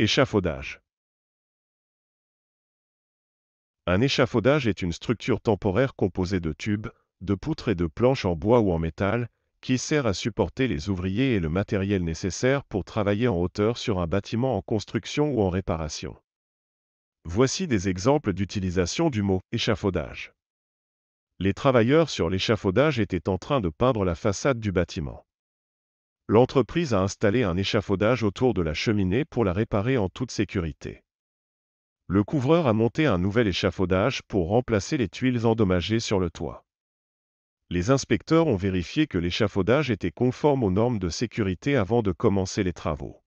Échafaudage Un échafaudage est une structure temporaire composée de tubes, de poutres et de planches en bois ou en métal, qui sert à supporter les ouvriers et le matériel nécessaire pour travailler en hauteur sur un bâtiment en construction ou en réparation. Voici des exemples d'utilisation du mot échafaudage. Les travailleurs sur l'échafaudage étaient en train de peindre la façade du bâtiment. L'entreprise a installé un échafaudage autour de la cheminée pour la réparer en toute sécurité. Le couvreur a monté un nouvel échafaudage pour remplacer les tuiles endommagées sur le toit. Les inspecteurs ont vérifié que l'échafaudage était conforme aux normes de sécurité avant de commencer les travaux.